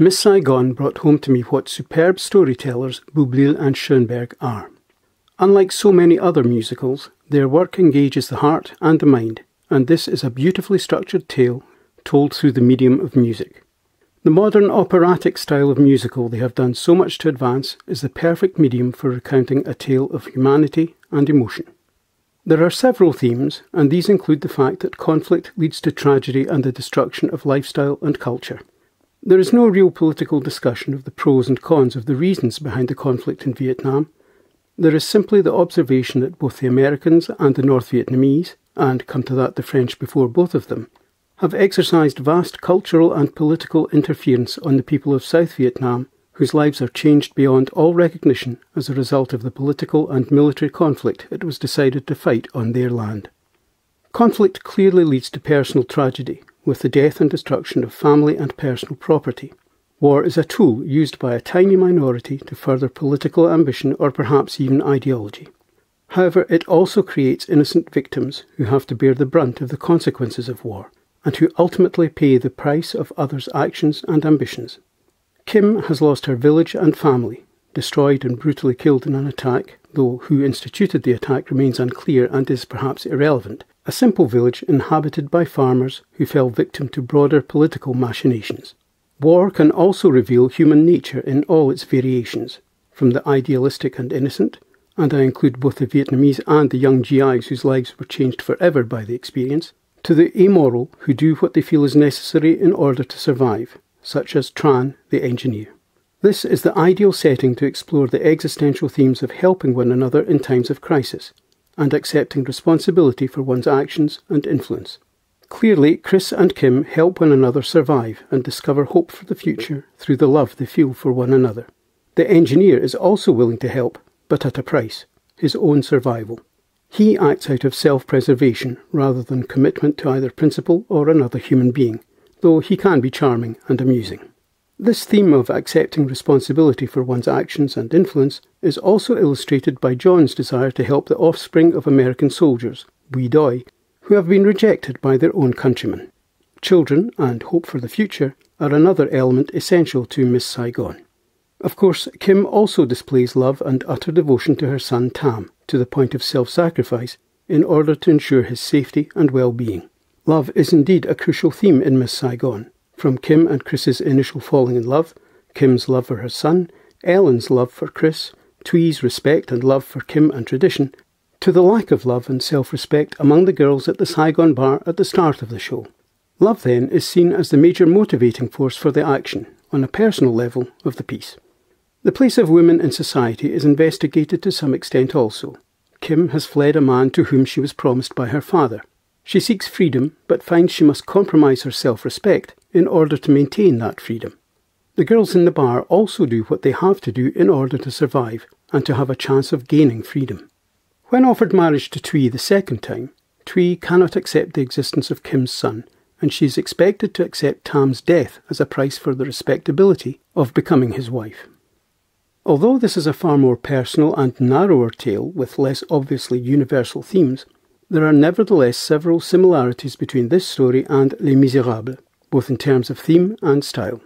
Miss Saigon brought home to me what superb storytellers Boublil and Schoenberg are. Unlike so many other musicals, their work engages the heart and the mind, and this is a beautifully structured tale told through the medium of music. The modern operatic style of musical they have done so much to advance is the perfect medium for recounting a tale of humanity and emotion. There are several themes, and these include the fact that conflict leads to tragedy and the destruction of lifestyle and culture. There is no real political discussion of the pros and cons of the reasons behind the conflict in Vietnam. There is simply the observation that both the Americans and the North Vietnamese, and come to that the French before both of them, have exercised vast cultural and political interference on the people of South Vietnam, whose lives are changed beyond all recognition as a result of the political and military conflict it was decided to fight on their land. Conflict clearly leads to personal tragedy, with the death and destruction of family and personal property. War is a tool used by a tiny minority to further political ambition or perhaps even ideology. However, it also creates innocent victims who have to bear the brunt of the consequences of war and who ultimately pay the price of others' actions and ambitions. Kim has lost her village and family, destroyed and brutally killed in an attack, though who instituted the attack remains unclear and is perhaps irrelevant, a simple village inhabited by farmers who fell victim to broader political machinations. War can also reveal human nature in all its variations, from the idealistic and innocent, and I include both the Vietnamese and the young GIs whose lives were changed forever by the experience, to the amoral who do what they feel is necessary in order to survive, such as Tran, the engineer. This is the ideal setting to explore the existential themes of helping one another in times of crisis, and accepting responsibility for one's actions and influence. Clearly, Chris and Kim help one another survive and discover hope for the future through the love they feel for one another. The engineer is also willing to help, but at a price his own survival. He acts out of self preservation rather than commitment to either principle or another human being, though he can be charming and amusing. This theme of accepting responsibility for one's actions and influence is also illustrated by John's desire to help the offspring of American soldiers, Doi, who have been rejected by their own countrymen. Children and hope for the future are another element essential to Miss Saigon. Of course, Kim also displays love and utter devotion to her son Tam, to the point of self sacrifice, in order to ensure his safety and well being. Love is indeed a crucial theme in Miss Saigon, from Kim and Chris's initial falling in love, Kim's love for her son, Ellen's love for Chris, Twee's respect and love for Kim and tradition, to the lack of love and self respect among the girls at the Saigon bar at the start of the show. Love, then, is seen as the major motivating force for the action, on a personal level, of the piece. The place of women in society is investigated to some extent also. Kim has fled a man to whom she was promised by her father. She seeks freedom, but finds she must compromise her self respect in order to maintain that freedom. The girls in the bar also do what they have to do in order to survive and to have a chance of gaining freedom. When offered marriage to Twee the second time, Twee cannot accept the existence of Kim's son, and she is expected to accept Tam's death as a price for the respectability of becoming his wife. Although this is a far more personal and narrower tale with less obviously universal themes, there are nevertheless several similarities between this story and Les Miserables both in terms of theme and style.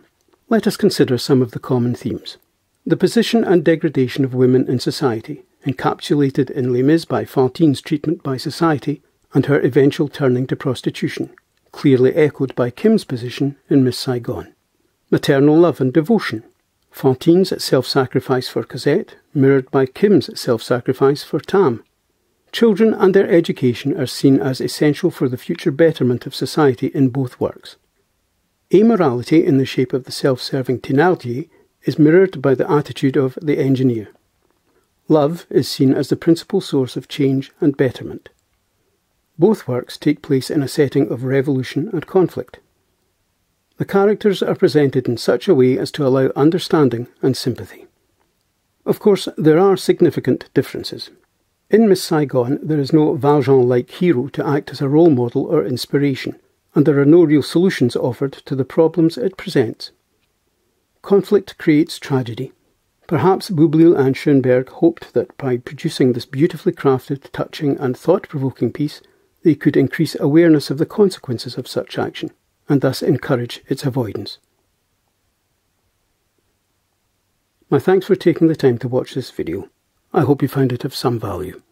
Let us consider some of the common themes. The position and degradation of women in society, encapsulated in Les Mis by Fantine's treatment by society and her eventual turning to prostitution, clearly echoed by Kim's position in Miss Saigon. Maternal love and devotion, Fantine's self sacrifice for Cosette, mirrored by Kim's self sacrifice for Tam. Children and their education are seen as essential for the future betterment of society in both works. Amorality in the shape of the self-serving tenality is mirrored by the attitude of the engineer. Love is seen as the principal source of change and betterment. Both works take place in a setting of revolution and conflict. The characters are presented in such a way as to allow understanding and sympathy. Of course, there are significant differences. In Miss Saigon, there is no Valjean like hero to act as a role model or inspiration and there are no real solutions offered to the problems it presents. Conflict creates tragedy. Perhaps Boublil and Schoenberg hoped that by producing this beautifully crafted, touching, and thought provoking piece, they could increase awareness of the consequences of such action and thus encourage its avoidance. My thanks for taking the time to watch this video. I hope you found it of some value.